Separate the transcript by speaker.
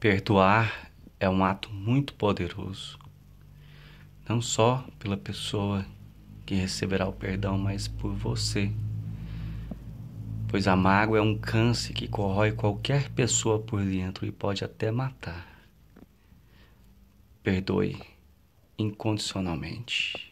Speaker 1: Perdoar é um ato muito poderoso, não só pela pessoa que receberá o perdão, mas por você. Pois a mágoa é um câncer que corrói qualquer pessoa por dentro e pode até matar. Perdoe incondicionalmente.